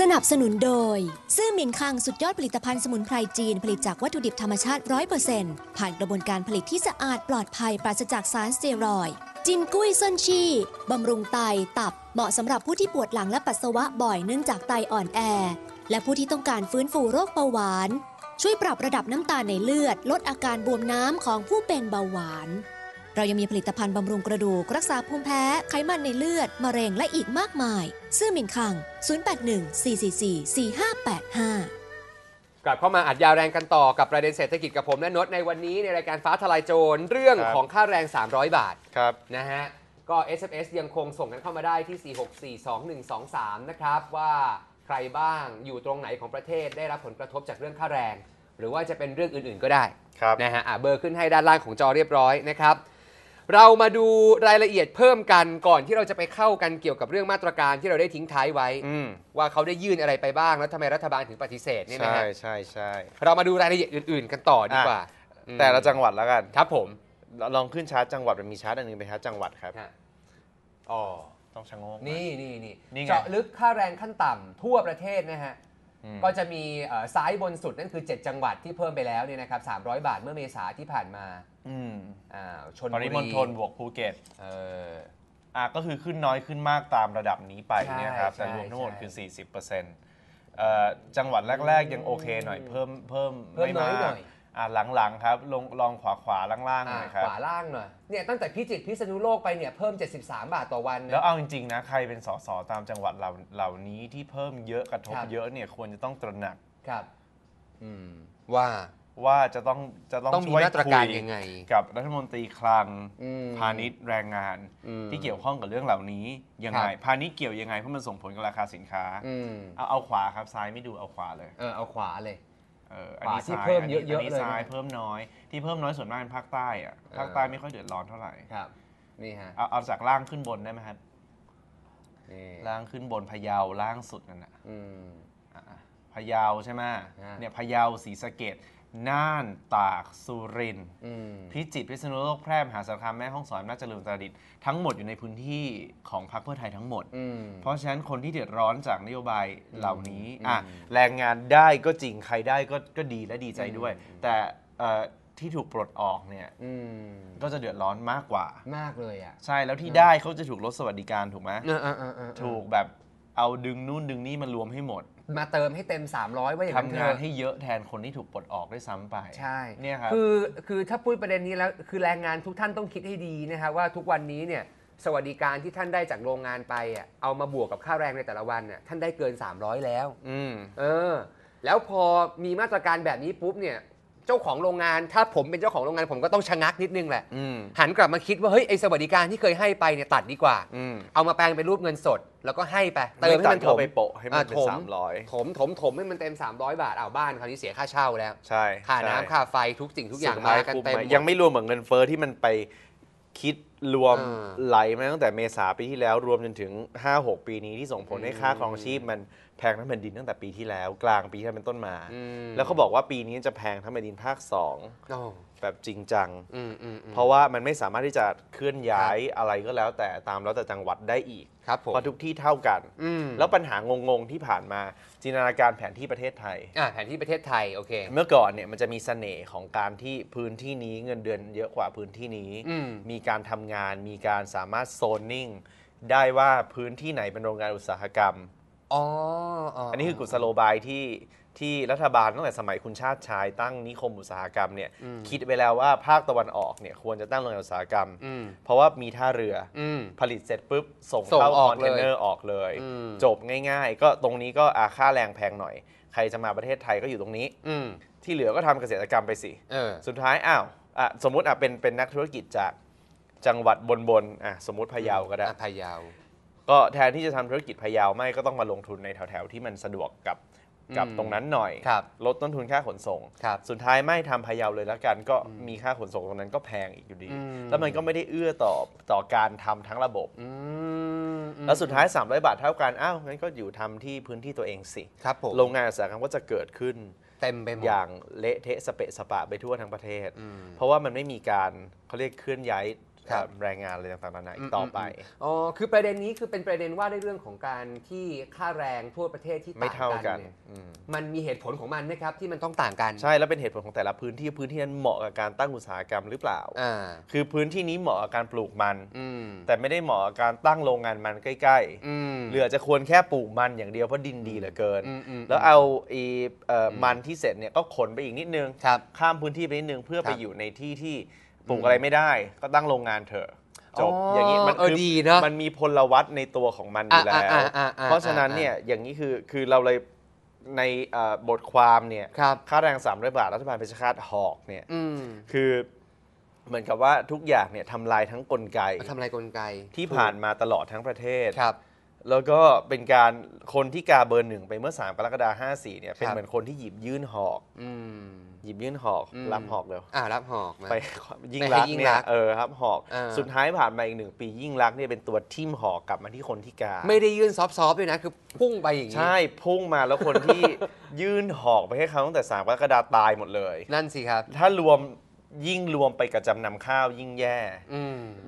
สนับสนุนโดย ซื่อหมินคัง สุดยอดผลิตภัณฑ์สมุนไพรจีน ผลิตจากวัตถุดิบธรรมชาติ 100%ผ่านกระบวนการผลิตที่สะอาดปลอดภัย ปราศจากสารสเตียรอย จินกุ้ยเซินชีบำรุงไตตับเหมาะสำหรับผู้ที่ปวดหลังและปัสสาวะบ่อยเนื่องจากไตอ่อนแอ และผู้ที่ต้องการฟื้นฟูโรคเบาหวานช่วยปรับระดับน้ำตาลในเลือด ลดอาการบวมน้ำของผู้เป็นเบาหวานเรายังมีผลิตภัณฑ์บำรุงกระดูกรักษาภูมิแพ้ไขมันในเลือด มะเร็งและอีกมากมาย ซื่อหมินคัง 0814444585 กลับเข้ามาอัดยาวแรงกันต่อกับประเด็นเศรษฐกิจกับผมและนศในวันนี้ในรายการฟ้าทลายโจรเรื่องของค่าแรง 300 บาท ครับ นะฮะ ก็ SMS ยังคงส่งกันเข้ามาได้ที่ 4642123 นะครับ ว่าใครบ้างอยู่ตรงไหนของประเทศได้รับผลกระทบจากเรื่องค่าแรง หรือว่าจะเป็นเรื่องอื่นๆก็ได้นะฮะเบอร์ขึ้นให้ด้านล่างของจอเรียบร้อยนะครับเรามาดูรายละเอียดเพิ่มกันก่อนที่เราจะไปเข้ากันเกี่ยวกับเรื่องมาตรการที่เราได้ทิ้งท้ายไว้ว่าเขาได้ยื่นอะไรไปบ้างแล้วทำไมรัฐบาลถึงปฏิเสธนี่นะใช่ใช่ใช่เรามาดูรายละเอียดอื่นๆกันต่อดีกว่า แต่ละจังหวัดแล้วกัน ครับผมลองขึ้นชาร์จจังหวัดมนมีชาร์จอันหนึงเป็นชาร์จจังหวัดครับ อ๋อต้องชะงงนี่นี่นี่เจาะลึกค่าแรงขั้นต่ำทั่วประเทศนะฮะก็จะมีซ้ายบนสุด นั่นคือ 7 จังหวัดที่เพิ่มไปแล้วเนี่ยนะครับ300 บาทเมื่อเมษาที่ผ่านมา อืม อ่าชนบุริมณฑลบวกภูเก็ตเอออ่ก็คือขึ้นน้อยขึ้นมากตามระดับนี้ไปเนี่ยครับแต่รวมทั้งหมดคือ 40%เอ่อจังหวัดแรก ๆยังโอเคหน่อยเพิ่มเพิ่มไม่มากอ่าหลังๆครับลงลองขวาขวาล่างๆหน่อยครับขวาล่างหน่อยเนี่ยตั้งแต่พิจิตรพิษณุโลกไปเนี่ยเพิ่ม 73 บาทต่อวันแล้วเอาจริงๆนะใครเป็นสสตามจังหวัดเหล่าเหล่านี้ที่เพิ่มเยอะกระทบรบเยอะเนี่ยควรจะต้องตระหนักครับ อืมว่าว่าจะต้องจะต้ององช่วยการคุยังไง กับรัฐมนตรีคลังพาณิชย์แรงงานที่เกี่ยวข้องกับเรื่องเหล่านี้ยังไง พาณิชย์เกี่ยวยังไง เพราะมันส่งผลกับราคาสินค้าอเอาเอาขวาครับซ้ายไม่ดูเอาขวาเลยเออเอาขวาเลยเออันนี้ป่าที่เพิ่มนนีเยอะีเลยทรายนเพิ่มน้อยที่เพิ่มน้อยส่วนมากเป็นภาคใต้อะภาคใต้ ไม่ค่อยเดือดร้อนเท่าไหร่ครับนี่ฮะเอาเอาจากล่างขึ้นบนได้ไหมครับล่างขึ้นบนพะเยาล่างสุดนั่นแะอืมะพะเยาใช่ไหมเนี่ยพะเยาศรีสะเกดน่านตากสุรินทร์พิจิตรพิษณุโลกแพร่มหาสารคามแม่ฮ่องสอนน่าจเลืมตรดิต์ทั้งหมดอยู่ในพื้นที่ของพรรคเพื่อไทยทั้งหมดเพราะฉะนั้นคนที่เดือดร้อนจากนโยบายเหล่านี้อ่ะแรงงานได้ก็จริงใครได้ก็ก็ดีและดีใจด้วย แต่ที่ถูกปลดออกเนี่ยก็จะเดือดร้อนมากกว่ามากเลยอ่ะใช่แล้วที่ได้เขาจะถูกลดสวัสดิการถูกไหมถูกแบบเอาดึงนู่นดึงนี่มารวมให้หมด มาเติมให้เต็ม 300ว่าอย่างนั้นทำงานให้เยอะแทนคนที่ถูกปลดออกได้ซ้ำไป ใช่ เนี่ยครับ คือ คือถ้าพูดประเด็นนี้แล้ว คือแรงงานทุกท่านต้องคิดให้ดีนะครับว่าทุกวันนี้เนี่ยสวัสดิการที่ท่านได้จากโรงงานไปอ่ะเอามาบวกกับค่าแรงในแต่ละวันเนี่ยท่านได้เกิน 300 แล้ว อืมเออ แล้วพอมีมาตรการแบบนี้ปุ๊บเนี่ยเจ้าของโรงงานถ้าผมเป็นเจ้าของโรงงานผมก็ต้องชะงักนิดนึงแหละหันกลับมาคิดว่า เฮ้ยไอสวัสดิการที่เคยให้ไปเนี่ยตัดดีกว่าอเอามาแปลงเป็นรูปเงินสด แล้วก็ให้ไปเติมให้มันถมไปโปะให้มันเป็นสามร้อยถมถมถมให้มันเต็ม 300 บาทเอาบ้านคราวนี้เสียค่าเช่าแล้วใช่ค่าน้ำค่าไฟทุกสิ่งทุกอย่างมากันเต็มยังไม่รวมเหมือนเงินเฟ้อที่มันไปคิดรวมไหลมาตั้งแต่เมษาปีที่แล้ว รวมจนถึง5-6ปีนี้ที่ส่งผลให้ค่าครองชีพมันแพงทั้งแผ่นดินตั้งแต่ปีที่แล้วกลางปีที่เป็นต้นมา แล้วเขาบอกว่าปีนี้จะแพงทั้งแผ่นดินภาคสองแบบจริงจังเพราะว่ามันไม่สามารถที่จะเคลื่อนย้ายอะไรก็แล้วแต่ตามแล้วแต่จังหวัดได้อีกครับเพราะทุกที่เท่ากัน แล้วปัญหางงๆที่ผ่านมาจินตนาการแผนที่ประเทศไทยแผนที่ประเทศไทยโอเคเมื่อก่อนเนี่ยมันจะมีเสน่ห์ของการที่พื้นที่นี้เงินเดือนเยอะกว่าพื้นที่นี้มีการทำงานมีการสามารถโซนนิ่งได้ว่าพื้นที่ไหนเป็นโรงงานอุตสาหกรรมอ๋อ อันนี้คือกุศโลบายที่ที่รัฐบาลตั้งแต่สมัยคุณชาติชายตั้งนิคมอุตสาหกรรมเนี่ยคิดไปแล้วว่าภาคตะวันออกเนี่ยควรจะตั้งโรงงานอุตสาหกรรมเพราะว่ามีท่าเรืออผลิตเสร็จปุ๊บ ส่งเข้าออนเทนเนอร์ออกเลย จบง่ายๆ ก็ตรงนี้ก็อาค่าแรงแพงหน่อย ใครจะมาประเทศไทยก็อยู่ตรงนี้ที่เหลือก็ทำเกษตรกรรมไปสิสุดท้ายอ้าวสมมติอ่ะเป็นเป็นนักธุรกิจจากจังหวัดบนบนอ่ะสมมติพะเยาก็ได้พะเยาก็แทนที่จะทำธุรกิจพยาวไม่ก็ต้องมาลงทุนในแถวๆที่มันสะดวกกับกับตรงนั้นหน่อยลดต้นทุนค่าขนส่งสุดท้ายไม่ทำพยาวเลยแล้วกันก็มีค่าขนส่งตรงนั้นก็แพงอีกอยู่ดีแล้วมันก็ไม่ได้เอื้อต่อต่อการทำทั้งระบบแล้วสุดท้าย300บาทเท่ากันอ้าวงั้นก็อยู่ทำที่พื้นที่ตัวเองสิครับโรงงานอุตสาหกรรมก็จะเกิดขึ้น เต็มไปหมดอย่างเละเทะสเปะสปะไปทั่วทั้งประเทศ เพราะว่ามันไม่มีการเขาเรียกเคลื่อนย้ายรับแรงงานอะไรต่างๆนานาอีกต่อไป อ๋อ คือประเด็นนี้คือเป็นประเด็นว่าในเรื่องของการที่ค่าแรงทั่วประเทศที่ต่างกันเนี่ยมันมีเหตุผลของมันนะครับที่มันต้องต่างกัน ใช่ แล้วเป็นเหตุผลของแต่ละพื้นที่พื้นที่นั้นเหมาะกับการตั้งอุตสาหกรรมหรือเปล่าคือพื้นที่นี้เหมาะกับการปลูกมันแต่ไม่ได้เหมาะกับการตั้งโรงงานมันใกล้ๆหรือจะควรแค่ปลูกมันอย่างเดียวเพราะดินดีเหลือเกิน แล้วเอาอีมันที่เสร็จเนี่ยก็ขนไปอีกนิดนึงข้ามพื้นที่ไปนิดนึงเพื่อไปอยู่ในที่ที่ปลูกอะไรไม่ได้ ก็ตั้งโรงงานเถอะจบอย่างนี้มันคือมันมีพลวัตในตัวของมันอยู่แล้ว เพราะฉะนั้นเนี่ยอย่างนี้คือคือเราเลยในบทความเนี่ย ค่าแรงสามร้อยบาทรัฐบาลเพชรฆาตหอกเนี่ยคือ เหมือนกับว่าทุกอย่างเนี่ยทำลายทั้งกลไกทำลายกลไก ที่ผ่านมาตลอดทั้งประเทศครับแล้วก็เป็นการคนที่กาเบอร์หนึ่งไปเมื่อ3กรกฎาคม54 เนี่ยเป็นเหมือนคนที่หยิบยื่นหอกอืหยิบยื่นหอกรับหอกเร็วอ่ารับหอกไปยิ่งรักเนี่ยเออครับหอกอสุดท้ายผ่านมาอีกหนึ่งปียิ่งรักเนี่ยเป็นตัวทิมหอกกลับมาที่คนที่กาไม่ได้ยื่นซอฟตอๆด้วยนะคือ พุ่งไปอย่างนี้ใช่พุ่งมาแล้วคนที่ยื่นหอกไปให้เขาตั้งแต่3กรกฎาคมตายหมดเลย นั่นสิครับถ้ารวมยิ่งรวมไปกับจำนำข้าวยิ่งแย่อ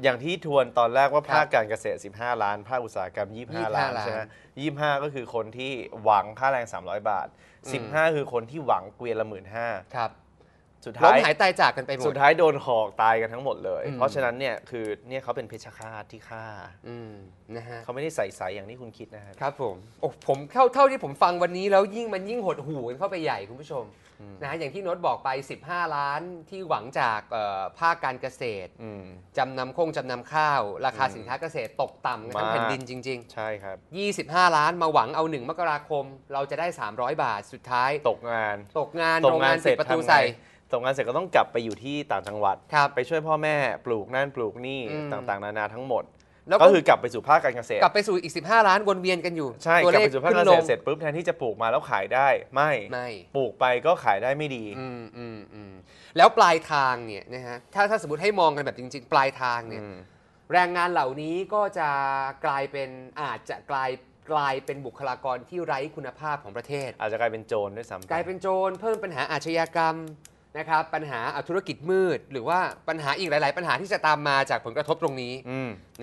อย่างที่ทวนตอนแรกว่า ภาคการเกษตร 15 ล้าน ภาคอุตสาหกรรม 25 ล้านานใช่ไหม25 ก็คือคนที่หวัง ค่าแรง 300 บาท 15 คือคนที่หวัง เกวียนละหมื่นห้าครับ สุดท้ยท้ายหายตายจากกันไปหมด สุดท้ายโดนหอกตายกันทั้งหมดเลย เพราะฉะนั้นเนี่ยคือ เนี่ยเขาเป็นเพชฌฆาตที่ฆ่าอืมนะฮะเขาไม่ได้ใส่ใสอย่างที่คุณคิดนะครับครับผมโอ้ผมเท่าเท่าที่ผมฟังวันนี้แล้วยิ่งมันยิ่งหดหู่กันเข้าไปใหญ่คุณผู้ชมนะฮะอย่างที่โน้ตบอกไป 15 ล้านที่หวังจากภาคการเกษตรจำนำคงจำนำข้าวราคาสินค้าเกษตรตกต่ำกันทั้งแผ่นดินจริงๆ ใช่ครับ 25 ล้านมาหวังเอาหนึ่งมกราคมเราจะได้ 300 บาทสุดท้ายตกงาน ตกงานโรงงานเสร็จประตูใส่ตกงานเสร็จก็ต้องกลับไปอยู่ที่ต่างจังหวัดไปช่วยพ่อแม่ปลูกนั่นปลูกนี่ ต่างๆนานาทั้งหมดแล้วก็คือกลับไปสู่ภาคการเกษตรกลับไปสู่อีก15ล้านวนเวียนกันอยู่ใช่กลับไปสู่ภาคเกษตรเสร็จปุ๊บแทนที่จะปลูกมาแล้วขายได้ไม่ไม่ปลูกไปก็ขายได้ไม่ดีอืมอืมแล้วปลายทางเนี่ยนะฮะถ้าถ้าสมมติให้มองกันแบบจริง ๆ ปลายทางเนี่ยแรงงานเหล่านี้ก็จะกลายเป็นอาจจะกลายกลายเป็นบุคลากรที่ไร้คุณภาพของประเทศ อาจจะกลายเป็นโจรด้วยซ้ำกลายเป็นโจรเพิ่มปัญหาอาชญากรรมนะครับปัญหาธุรกิจมืดหรือว่าปัญหาอีกหลายๆ ปัญหาที่จะตามมาจากผลกระทบตรงนี้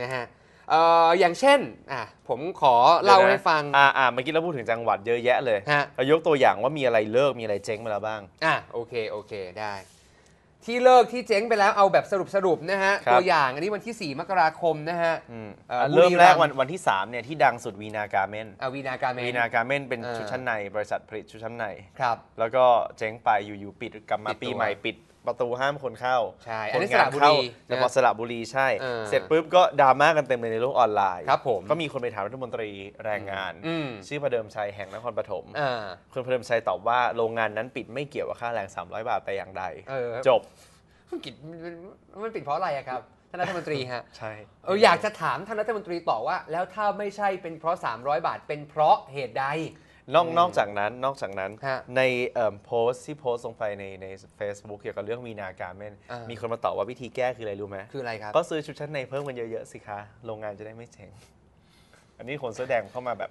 นะฮะออย่างเช่นผมขอเล่าให้ฟัง อ่าเมื่อกี้เราพูดถึงจังหวัดเยอะแยะเลยฮะเรายกตัวอย่างว่ามีอะไรเลิก มีอะไรเจ๊งมาแล้วบ้าง อ่โอเค โอเค ได้ที่เลิกที่เจ๊งไปแล้วเอาแบบสรุปสรุปนะฮะ ตัวอย่างอันนี้วันที่ 4 มกราคมนะฮะเริ่มแรกวันวันที่3เนี่ยที่ดังสุดวีนาการเมนวีนาการเมนวีนาการเมนเป็นชุดชั้นในบริษัทผลิตชุดชั้นในครับแล้วก็เจ๊งไปอยู่ๆปิดกลับมาปปีใหม่ปิดประตูห้ามคนเข้าใช่อันนี้คนงาสระบุรีเข้าแต่พอสระบุรีใช่ เสร็จปุ๊บก็ดราม่ากันเต็มเลยในโลกออนไลน์ ครับผม ก็มีคนไปถามรัฐมนตรีแรงงาน ชื่อพระเดิมชัยแห่งนครปฐมอ่าคุณพระเดิมชัยตอบว่าโรงงานนั้นปิดไม่เกี่ยวกับค่าแรง 300 บาทแต่อย่างใด จบธุกิจมันปิดเพราะอะไรครับ ท่านรัฐมนตรีฮะ ใช่ เอออยากจะถามท่านรัฐมนตรีต่อว่าแล้วถ้าไม่ใช่เป็นเพราะ 300 บาท เป็นเพราะเหตุใดนอกนอกจากนั้นนอกจากนั้นในโพสที่โพสลงไปในใน c e b o o k เกี่ยวกับเรื่องมีนาการเม่น่มีคนมาตอบว่าวิธีแก้คืออะไรรู้ไหมคืออะไรครับ ก็ซื้อชุดชั้นในเพิ่มกันเยอะๆสิคะโรงงานจะได้ไม่เจ๊งอันนี้คนเสื้อแดงเข้ามาแบบ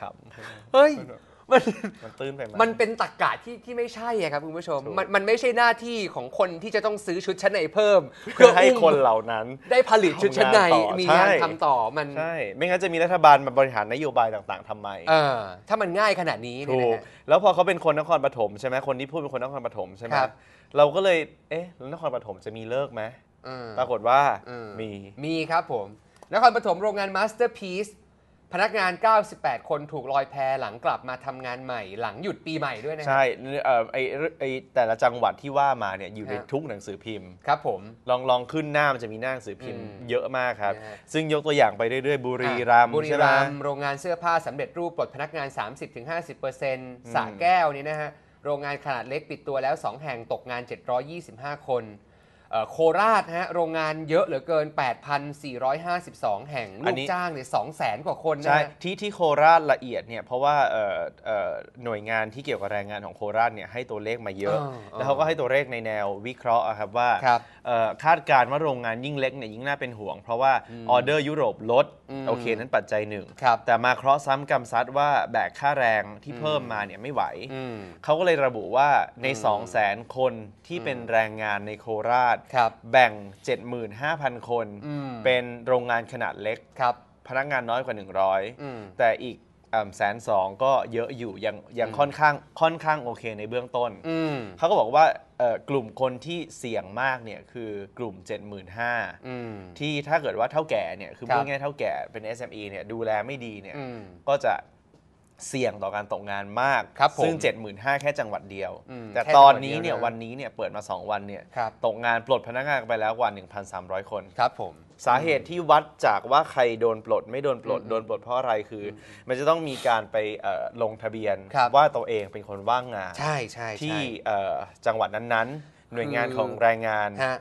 ครับ เฮ้ยมันมันตื้นไปไหมมันเป็นตรกกะที่ที่ไม่ใช่ครับคุณผู้ชมมันมันไม่ใช่หน้าที่ของคนที่จะต้องซื้อชุดชั้นในเพิ่ม เพื่อให้คนเหล่านั้นได้ผลิตชุดชั้นใน มีงานทำต่อมันใช่ไม่งั้นจะมีรัฐบาลมาบริหารนโยบายต่าง ๆ ทำไม เออถ้ามันง่ายขนาดนี้ถูกแล้วพอเขาเป็นคนนครปฐมใช่ไหมคนที่พูดเป็นคนนครปฐมใช่ไหมเราก็เลย เอ๊ะแล้วนครปฐมจะมีเลิกไหมปรากฏว่ามี มีครับผม นครปฐมโรงงานมาสเตอร์พีซพนักงาน 98 คนถูกลอยแพหลังกลับมาทำงานใหม่หลังหยุดปีใหม่ด้วยนะใช่เอ่อไอไอแต่ละจังหวัดที่ว่ามาเนี่ยอยู่ในทุกหนังสือพิมพ์ ครับผมลองลองขึ้นหน้ามันจะมีหน้าหนังสือพิมพ์เยอะมากครับ ซึ่งยกตัวอย่างไปเรื่อยๆบุรีรัมย์บุรีรัมย์โรงงานเสื้อผ้าสาเร็จรูปปลดพนักงาน 30-50%สระแก้วนี่นะฮะโรงงานขนาดเล็กปิดตัวแล้ว 2 แห่งตกงาน 725 คนโคราชฮะโรงงานเยอะเหลือเกิน 8,452 แห่งลูกจ้างเนี่ย200,000กว่าคนนะใช่ที่ที่โคราชละเอียดเนี่ยเพราะว่าหน่วยงานที่เกี่ยวกับแรงงานของโคราชเนี่ยให้ตัวเลขมาเยอะ แล้วเขาก็ให้ตัวเลขในแนววิเคราะห์ครับว่าคาดการณ์ว่าโรงงานยิ่งเล็กเนี่ยยิ่งน่าเป็นห่วงเพราะว่าออเดอร์ยุโรปลด โอเค นั้นปัจจัยหนึ่ง แต่มาเคราะห์ซ้ำกำซัดว่าแบกค่าแรงที่เพิ่มมาเนี่ยไม่ไหวเขาก็เลยระบุว่าใน 2 0 0 0 0 0คนที่เป็นแรงงานในโคราชครับแบ่ง 75,000 คนเป็นโรงงานขนาดเล็กครับ พนักงานน้อยกว่า 100 แต่อีกแสนสองก็เยอะอยู่ยังยังค่อนข้างค่อนข้างโอเคในเบื้องต้นเขาก็บอกว่ากลุ่มคนที่เสี่ยงมากเนี่ยคือกลุ่ม 75,000ืมที่ถ้าเกิดว่าเท่าแก่เนี่ยคือพูดง่ายเท่าแก่เป็น SME เนี่ยดูแลไม่ดีเนี่ยก็จะเสี่ยงต่อการตกงานมากครับผมซึ่ง 75,000แค่จังหวัดเดียว แต่แ่ตอนนี้เนี่ยวันนี้เนี่ยเปิดมา 2 วันเนี่ยครับตกงานปลดพนักงานไปแล้วกว่า 1,300 คน ครับผม สาเหตุที่วัดจากว่าใครโดนปลดไม่โดนปลดโดนปลดเพราะอะไรคือ มันจะต้องมีการไปลงทะเบียนว่าตัวเองเป็นคนว่างงาน ใช่ใช่ที่จังหวัดนั้น ๆ หน่วยงานของแรงงานฮะ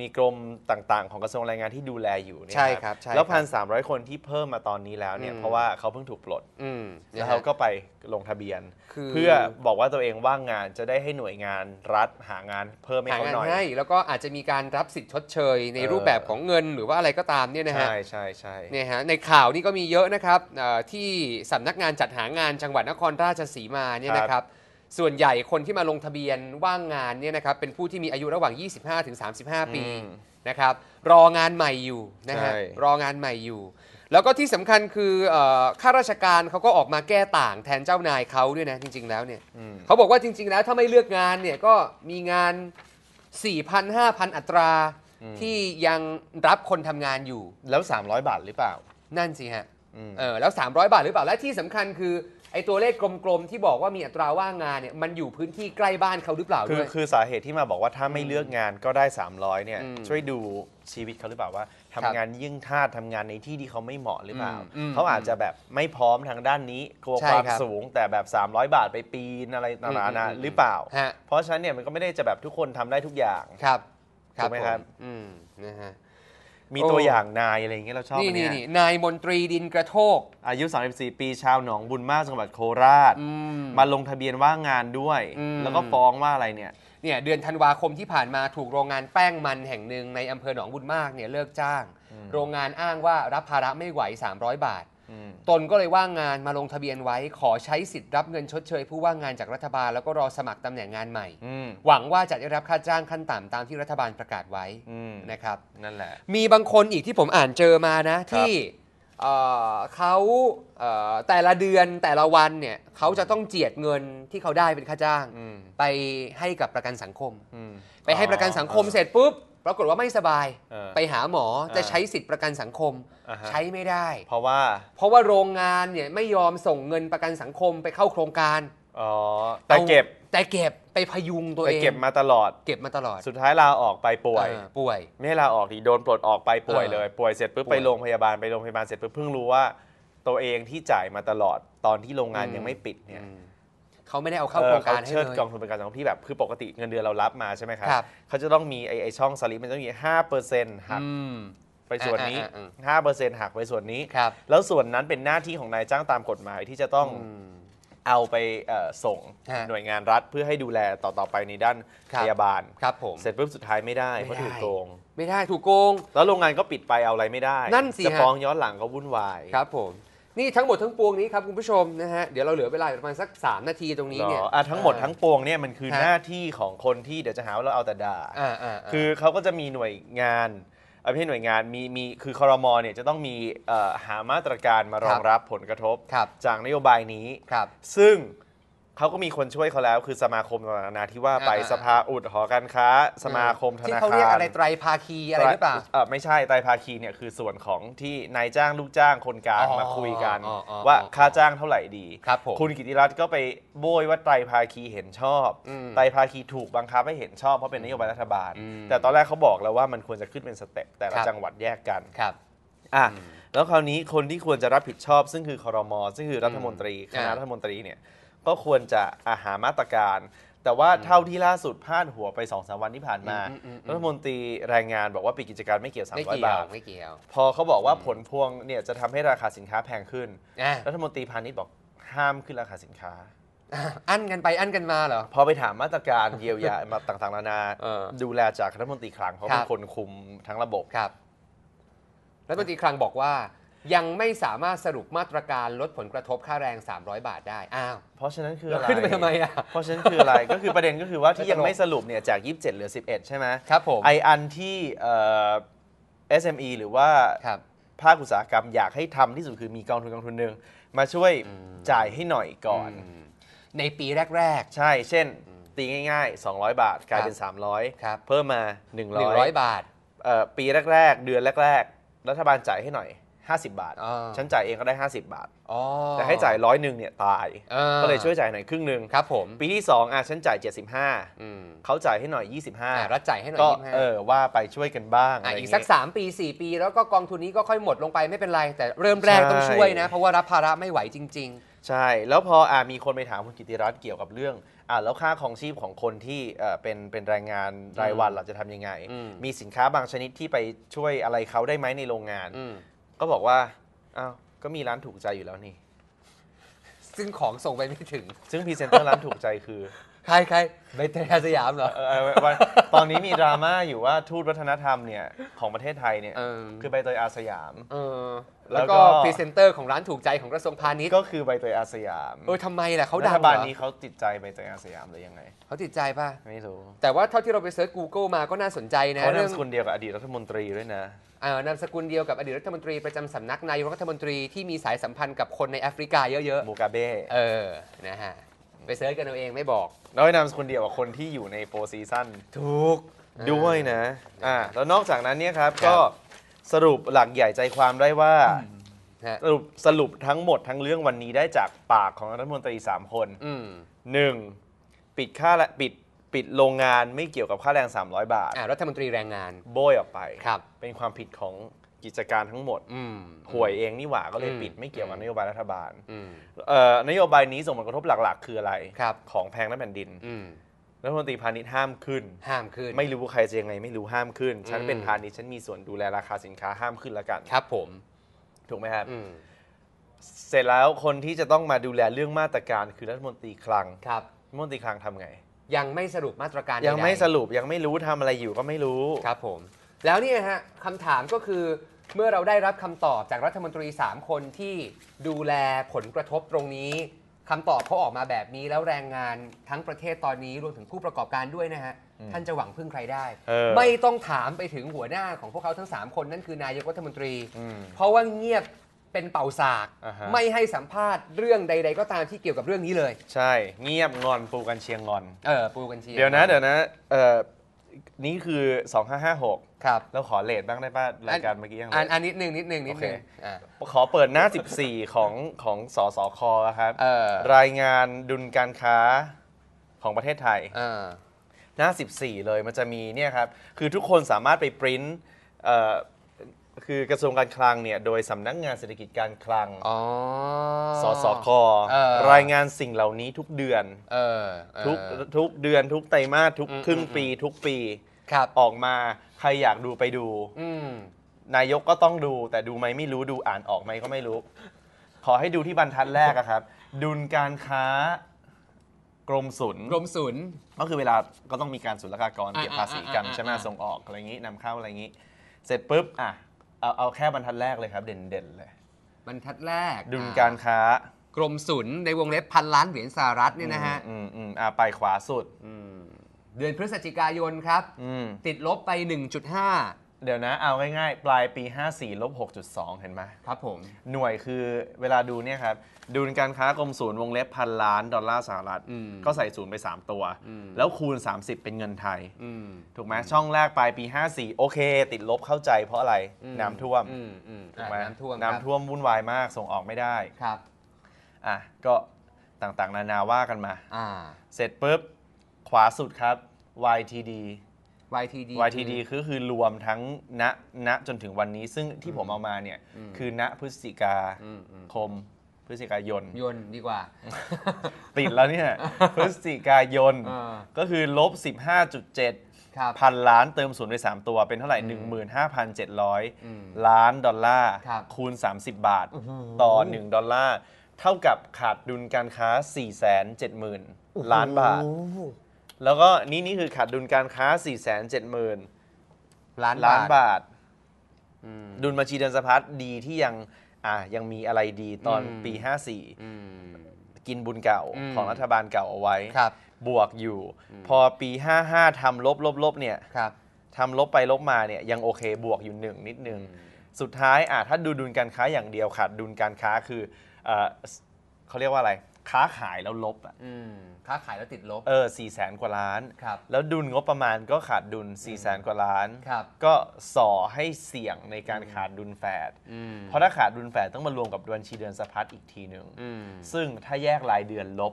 มีกรมต่างๆ ของกระทรวงแรงงานที่ดูแลอยู่ใช่ครับแล้วพันสามร้อยคนที่เพิ่มมาตอนนี้แล้วเนี่ยเพราะว่าเขาเพิ่งถูกปลดแล้วเขาก็ไปลงทะเบียน เพื่อบอกว่าตัวเองว่างงานจะได้ให้หน่วยงานรัฐหางานเพิ่มให้เขาหน่อยให้แล้วก็อาจจะมีการรับสิทธิ์ชดเชยในรูปแบบของเงินหรือว่าอะไรก็ตามเนี่ยนะฮะใช่ใช่ใช่เนี่ยฮะในข่าวนี่ก็มีเยอะนะครับ ที่สำนักงานจัดหางานจังหวัดนครราชสีมาเนี่ยนะครับส่วนใหญ่คนที่มาลงทะเบียนว่างงานเนี่ยนะครับเป็นผู้ที่มีอายุระหว่าง 25 ถึง 35 ปีนะครับ รองานใหม่อยู่นะฮะรองานใหม่อยู่ แล้วก็ที่สำคัญคือข้าราชการเขาก็ออกมาแก้ต่างแทนเจ้านายเขาด้วยนะจริง ๆแล้วเนี่ยเขาบอกว่าจริงๆแล้วถ้าไม่เลือกงานเนี่ยก็มีงาน 4,000 5,000 อัตราที่ยังรับคนทำงานอยู่แล้ว 300 บาทหรือเปล่านั่นสิฮะเออแล้ว 300 บาทหรือเปล่าและที่สำคัญคือไอตัวเลขกลมๆที่บอกว่ามีอัตราว่างงานเนี่ยมันอยู่พื้นที่ใกล้บ้านเขาหรือเปล่าคือด้วยคือสาเหตุที่มาบอกว่าถ้าไม่เลือกงานก็ได้300เนี่ย ช่วยดูชีวิตเขาหรือเปล่าว่าทำงานยิ่งทาสทำงานในที่ที่เขาไม่เหมาะหรือเปล่าเขาอาจจะแบบไม่พร้อมทางด้านนี้กลัวความสูงแต่แบบ300บาทไปปีนอะไรต่างๆนะหรือเปล่าเพราะฉะนั้นเนี่ยมันก็ไม่ได้จะแบบทุกคนทำได้ทุกอย่างครับถูกไหมครับอืมนะฮะมีตัวอย่างนายอะไรอย่างเงี้ยเราชอบนี่นี่นียนี่นายมนตรีดินกระโทกอายุ 34 ปี ชาวหนองบุญมากจังหวัดโคราชมาลงทะเบียนว่างงานด้วยแล้วก็ฟ้องว่าอะไรเนี่ยเนี่ยเดือนธันวาคมที่ผ่านมาถูกโรงงานแป้งมันแห่งหนึ่งในอำเภอหนองบุญมากเนี่ยเลิกจ้าง โรงงานอ้างว่ารับภาระไม่ไหว 300 บาทตนก็เลยว่างงานมาลงทะเบียนไว้ขอใช้สิทธิ์รับเงินชดเชย ผู้ว่างงานจากรัฐบาลแล้วก็รอสมัครตำแหน่งงานใหม่หวังว่าจะได้รับค่าจ้างขั้นต่ำตามที่รัฐบาลประกาศไว้นะครับนั่นแหละมีบางคนอีกที่ผมอ่านเจอมานะที่เขาแต่ละเดือนแต่ละวันเนี่ยเขาจะต้องเจียดเงินที่เขาได้เป็นค่าจ้างไปให้กับประกันสังคมมไปให้ประกันสังคมเสร็จปุ๊บปรากฏว่าไม่สบายไปหาหมอจะใช้สิทธิ์ประกันสังคมใช้ไม่ได้ เพราะว่าเพราะว่าโรงงานเนี่ยไม่ยอมส่งเงินประกันสังคมไปเข้าโครงการอ๋อแต่เก็บแต่เก็บไปพยุงตัวเองเก็บมาตลอดเก็บมาตลอด สุดท้ายลาออกไปป่วย ป่วย ไม่ให้ลาออกดีโดนปลดออกไปป่วยเลยป่วยเสร็จปุ๊บไปโรงพยาบาลไปโรงพยาบาลเสร็จปุ๊บเพิ่งรู้ว่าตัวเองที่จ่ายมาตลอดตอนที่โรงงานยังไม่ปิดเนี่ยเขาไม่ได้เอาเข้าโครงการให้เลยชิดเกองทุนประกันสังคมที่แบบคือปกติเงินเดือนเรารับมาใช่ไหมครับรบเขาจะต้องมีไอ้ไอช่องสลิปมันต้องมีห้าเเปอร์ซ็นต์หักไปส่วนนี้ห้าเปอร์เซ็นต์หักไปส่วนนี้ แล้วส่วนนั้นเป็นหน้าที่ของนายจ้างตามกฎหมายที่จะต้องเอาไปส่งหน่วยงานรัฐเพื่อให้ดูแลต่ออไปในด้านพยาบาลครับผมเสร็จปุ๊บสุดท้ายไม่ได้เพราะถูกโกง ไม่ได้ถูกโกงแล้วโรงงานก็ปิดไป เอาอะไรไม่ได้นั่นสิจะฟ้องย้อนหลังก็วุ่นวาย ครับผมนี่ทั้งหมดทั้งปวงนี้ครับ คุณผู้ชมนะฮะเดี๋ยวเราเหลือเวลาประมาณสัก3นาทีตรงนี้เนี่ยอ่ะทั้งหมดทั้งปวงเนี่ยมันคือหน้าที่ของคนที่เดี๋ยวจะหาว่าเราเอาแต่ด่าอ่าอคือเขาก็จะมีหน่วยงานเอาเไม่หน่วยงานมีมีคือคอรมอเนี่ยจะต้องมีหามาตรการมารองรับผลกระทบ จากนโยบายนี้ ซึ่งเขาก็มีคนช่วยเขาแล้วคือสมาคมนานาที่ว่าไปสภาอุดหอการค้าสมาคมธที่เขาเรียกอะไรไตรภาคีอะไรหรือเปล่าเออไม่ใช่ ไตรภาคีเนี่ย คือส่วนของที่นายจ้างลูกจ้างคนกลางมาคุยกันว่าค่าจ้างเท่าไหร่ดีครับณกิติรัตน์ก็ไปโบยว่าไตรภาคีเห็นชอบไตรภาคีถูกบังคับให้เห็นชอบเพราะเป็นนโยบายรัฐบาล แต่ตอนแรกเขาบอกแล้วว่ามันควรจะขึ้นเป็นสเต็ปแต่ละจังหวัดแยกกันครับอ่ะแล้วคราวนี้คนที่ควรจะรับผิดชอบซึ่งคือคอรมอซึ่งคือรัฐมนตรีคณะรัฐมนตรีเนี่ยก็ควรจะอาหามาตรการ แต่ว่าเท่าที่ล่าสุดพลาดหัวไปสองสาวันที่ผ่านมารัฐมนตรีแรงงานบอกว่าปิดกิจการไม่เกี่ยว้อยบาทไม่เกี่ยว พอเขาบอกว่าผลพวงเนี่ยจะทำให้ราคาสินค้าแพงขึ้นรัฐมนตรีพาณิชย์บอกห้ามขึ้นราคาสินค้า อั้นกันไปอั้นกันมาเหรอพอไปถามมาตรการเยียวยามาต่างๆนานาดูแลจากรัฐมนตรีคลังเพราะเป็นคนคุมทั้งระบบครับรัฐมนตรีคลังบอกว่ายังไม่สามารถสรุปมาตรการลดผลกระทบค่าแรง 300 บาทได้ อ้าว เพราะฉะนั้นคืออะไรขึ้นไปทำไมอ่ะเพราะฉะนั้นคืออะไร ก็คือประเด็นก็คือว่าที่ยังไม่สรุป เนี่ย จาก 27 เหลือ 11 ใช่ไหม ครับผมไออันที่เอเอ SME หรือว่าภาคอุตสาหกรรมอยากให้ทำที่สุดคือมีกองทุนกองทุนหนึ่งมาช่วยจ่ายให้หน่อยก่อน ในปีแรกใช่ เช่นตีง่ายๆ 200 บาทกลายเป็น 300ครับเพิ่มมา 100 100บาท่อปีแรก ๆ เดือนแรกๆรัฐบาลจ่ายให้หน่อย50 บาทอบาฉันจ่ายเองก็ได้ 50 บาท แต่ให้จ่ายร้อยหนึ่งเนี่ยตาย ก็เลยช่วยจ่ายหน่อยครึ่งหนึ่งครับผม ปีที่สองอ่ะฉันจ่าย75อืมเขาจ่ายให้หน่อยี่า25รัฐจ่ายให้หน่อยบห25เออ ว่าไปช่วยกันบ้างอ่ะอีกสักสามปี3ปี 4 ปี แล้วก็กองทุนนี้ก็ค่อยหมดลงไปไม่เป็นไร แต่เริ่มแรกต้องช่วยนะ เพราะว่ารับภาระไม่ไหวจริงใช่ แล้วพออ่ามีคนไปถามคุณกิติรัตน์เกี่ยวกับเรื่องอ่าแล้วค่าของชีพของคนที่เอ่อเป็นเป็นแรงงานรายวันเราจะทำยังไง มีสินค้าบางชนิดที่ไปช่วยอะไรเขาได้ไหมในโรงงานก็บอกว่าอ้าวก็มีร้านถูกใจอยู่แล้วนี่ ซึ่งของส่งไปไม่ถึง ซึ่งพรีเซนเตอร์ร้านถูกใจคือ ใครใครใบเตยสยามเหรอออตอนนี้มีดราม่าอยู่ว่าทูตวัฒนธรรมเนี่ยของประเทศไทยเนี่ย คือใบเตยอาสยามเออแล้วก็พรีเซนเตอร์ของร้านถูกใจของกระทรวงพาณิชย์ ก็คือใบเตยอาสยามเออทำไมล่ะเขาดังเหรบาลนี้เขาติดใจใบเตยอาสยามหรือยังไง เขาติดใจป่ะไม่รู้ แต่ว่าเท่าที่เราไปเซิร์ช Google มาก็น่าสนใจนะเขาเรื่องคนเดียวกับอดีตรัฐมนตรีด้วยนะนามสกุลเดียวกับอดีตรัฐมนตรีประจำสำนักนายกรัฐมนตรีที่มีสายสัมพันธ์กับคนในแอฟริกาเยอะๆ มูกาเบ้เออ นะฮะ ไปเซิร์ชกันเอาเองไม่บอกแล้วยนามสกุลเดียวกับคนที่อยู่ในโฟซีซั่นถูก ด้วยนะ อ่า แล้วนอกจากนั้นเนี่ยครับ ก็สรุปหลักใหญ่ใจความได้ว่า สรุป สรุปทั้งหมดทั้งเรื่องวันนี้ได้จากปากของรัฐมนตรี 3 คนหนึ่งปิดค่าและปิดปิดโรงงานไม่เกี่ยวกับค่าแรง 300 บาทารัฐมนตรีแรงงานโบยออกไปครับ เป็นความผิดของกิจการทั้งหมดอืมหวยเองนี่หว่าก็เลยปิดไม่เกี่ยวกับนโยบายรัฐบาล นโยบายนี้ส่งผลกระทบหลัก ๆ คืออะไรรของแพงและแผ่นดิน รัฐมนตรีพาณิชย์ ห้ามขึ้น ห้ามขึ้น ไม่รู้ใครจะยังไง ไม่รู้ห้ามขึ้น ฉันเป็นพาณิชย์ ฉันมีส่วนดูแลราคาสินค้า ห้ามขึ้นละกัน ครับผม ถูกไหมครับเสร็จแล้วคนที่จะต้องมาดูแลเรื่องมาตรการ คือรัฐมนตรีคลังครับรัฐมนตรีคลังทำไงยังไม่สรุปมาตรการยังไม่สรุปยังไม่รู้ทำอะไรอยู่ก็ไม่รู้ครับผมแล้วเนี่ยฮะคำถามก็คือ เมื่อเราได้รับคำตอบจากรัฐมนตรี 3 คนที่ดูแลผลกระทบตรงนี้คำตอบเขาออกมาแบบนี้แล้วแรงงานทั้งประเทศตอนนี้รวมถึงผู้ประกอบการด้วยนะฮะท่านจะหวังพึ่งใครได้ ไม่ต้องถามไปถึงหัวหน้าของพวกเขาทั้ง 3 คนนั่นคือ นายกรัฐมนตรี เพราะว่าเงียบเป็นเป่าสากไม่ให้สัมภาษณ์เรื่องใด ๆ ก็ตามที่เกี่ยวกับเรื่องนี้เลย ใช่ เงียบงอนปูกันเชียงงอน เออปูกันเชียง เดี๋ยวนะ เดี๋ยวนะเออนี่คือ 2556 ครับ แล้วขอเลทบ้างได้ป่ะรายการเมื่อกี้ยังอันอันนิดนึงนิดนึงนิดนึง่ขอเปิดหน้า 14 ของของสสคครับรายงานดุลการค้าของประเทศไทยาหน้า 14 เลยมันจะมีเนี่ยครับคือทุกคนสามารถไปปริ้นเอ่อคือกระทรวงการคลังเนี่ยโดยสำนักงานเศรษฐกิจการคลังอสอสสคออรายงานสิ่งเหล่านี้ทุกเดือนออทุกทุกเดือนทุกไตรมาสทุกครึ่งปี ทุกปีครับออกมา ใครอยากดูไปดูนายกก็ต้องดูแต่ดูไหมไม่รู้ดูอ่านออกไหมก็ไม่รู้ ขอให้ดูที่บรรทัดแรกอะครับ ดุลการค้า กรมศุลกรมศุลก็คือเวลาก็ต้องมีการศุลกากรเก็บภาษีกันใช่ไหมส่งออกอะไรงนี้นำเข้าอะไรงนี้ เสร็จปุ๊บอ่ะเอาเอาแค่บรรทัดแรกเลยครับเด่นเด่นเลยบรรทัดแรกดุลการค้ากรมศุลในวงเล็บพันล้านเหรียญสหรัฐเนี่ยนะฮะ อืมอืมอ่าไปขวาสุดเดือนพฤศจิกายนครับติดลบไป 1.5เดี๋ยวนะเอาง่ายๆ ปลายปี 54ลบ6.2 เห็นไหมครับผม หน่วยคือเวลาดูเนี่ยครับ ดูการค้ากรมศูนย์วงเล็บพันล้านดอลลาร์สหรัฐก็ใส่ศูนย์ไป 3 ตัว แล้วคูณ 30 เป็นเงินไทยถูกไหมช่องแรกปลายปี 54 โอเค ติดลบเข้าใจเพราะอะไรน้ำท่วมถูกไหมน้ำท่วมน้ำท่วมวุ่นวายมากส่งออกไม่ได้ครับอ่ะก็ต่างๆ นานาว่ากันมาเสร็จปุ๊บขวาสุดครับ YTD YTD YTD คือคือรวมทั้งณณจนถึงวันนี้ซึ่งที่ผมเอามาเนี่ย คือณพฤศจิกาคมพฤศจิกายน ยนดีกว่า ติดแล้วเนี่ย พฤศจิกายน ก็คือลบ 15.7พันล้านเติมศูนย์ไป 3 ตัว เป็นเท่าไหร่ 15,700 ล้านดอลลาร์คูณ 30 บาท ต่อ 1 ดอลลาร์เท่ากับขาดดุลการค้า 470,000 ล้านบาทแล้วก็นี่นี่คือขาดดุลการค้า 4 7 0 0 0 0 ล้านล้านบาท ดุลบัญชีเดินสะพัดดีที่ยังอ่ะยังมีอะไรดีตอนปี 54กินบุญเก่าของรัฐบาลเก่าเอาไว้ครับ บวกอยู่ พอปี 55ทำลบลบลบเนี่ยครับทำลบไปลบมาเนี่ยยังโอเคบวกอยู่หนึ่งนิดนึงสุดท้ายอ่ะถ้าดูดุลการค้าอย่างเดียวขาดดุลการค้าคืออเขาเรียกว่าอะไรค้าขายแล้วลบอ่ะค้าขายแล้วติดลบ เออสี่แสนกว่าล้านครับแล้วดุลงบประมาณก็ขาดดุล4ี่แสนกว่าล้าน ครับ ก็ส่อให้เสี่ยงในการขาดดุลแฝดเพราะถ้าขาดดุลแฝดต้องมารวมกับดุลชีเดือนสะพัดอีกทีหนึ่งซึ่งถ้าแยกรายเดือนลบ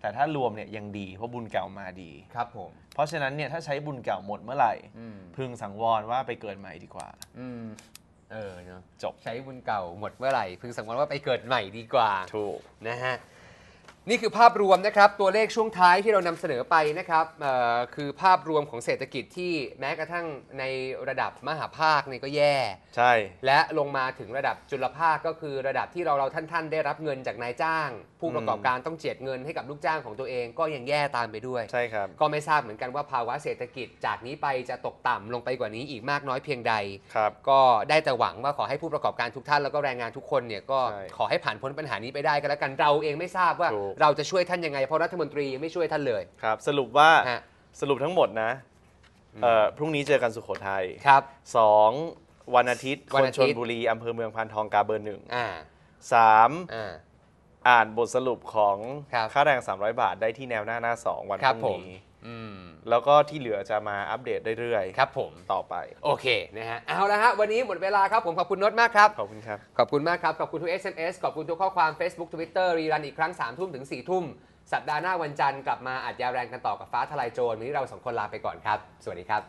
แต่ถ้ารวมเนี่ยยังดีเพราะบุญเก่ามาดี ครับผม เพราะฉะนั้นเนี่ยถ้าใช้บุญเก่าหมดเมื่อไหร่พึงสังวรว่าไปเกิดใหม่ดีกว่าเออเนาะจบใช้บุญเก่าหมดเมื่อไหร่ พึงสังวรว่าไปเกิดใหม่ดีกว่า ถูก นะฮะนี่คือภาพรวมนะครับ ตัวเลขช่วงท้ายที่เรานำเสนอไปนะครับคือภาพรวมของเศรษฐกิจที่แม้กระทั่งในระดับมหาภาคเนี่ยก็แย่ใช่และลงมาถึงระดับจุลภาค ก็คือระดับที่เราเราท่านๆ ได้รับเงินจากนายจ้าง ผู้ประกอบการต้องเจียดเงินให้กับลูกจ้างของตัวเองก็ยังแย่ตามไปด้วยใช่ครับก็ไม่ทราบเหมือนกันว่าภาวะเศรษฐกิจจากนี้ไปจะตกต่ำลงไปกว่านี้อีกมากน้อยเพียงใดครับก็ได้แต่หวังว่าขอให้ผู้ประกอบการทุกท่านแล้วก็แรงงานทุกคนเนี่ยก็ขอให้ผ่านพ้นปัญหานี้ไปได้ก็แล้วกันเราเองไม่ทราบว่าเราจะช่วยท่านยังไง เพราะรัฐมนตรียังไม่ช่วยท่านเลย ครับ สรุปว่าสรุปทั้งหมดนะเอ่อพรุ่งนี้เจอกันสุโขทัยครับสองวันอาทิตย์คนชนบุรี อำเภอเมืองพานทองกาเบอร์หนึ่งอ่าสามอ่านบทสรุปของค่าแรง 300 บาทได้ที่แนวหน้า หน้าสองวันพรุ่งนี้แล้วก็ที่เหลือจะมาอัปเดตเรื่อยๆครับผมต่อไปโอเค นะฮะ เอาละฮะวันนี้หมดเวลาครับผมขอบคุณนดมากครับ ขอบคุณครับ ขอบคุณมากครับ ขอบคุณทุก SMS ขอบคุณทุกข้อความ Facebook Twitter รีรันอีกครั้ง3ามทุ่มถึง4ี่ทุ่มสัปดาห์หน้าวันจันทร์กลับมาอาจยาแรงกันต่อกับฟ้า ทลายโจรวันนี้เราสองคนลาไปก่อนครับสวัสดีครับ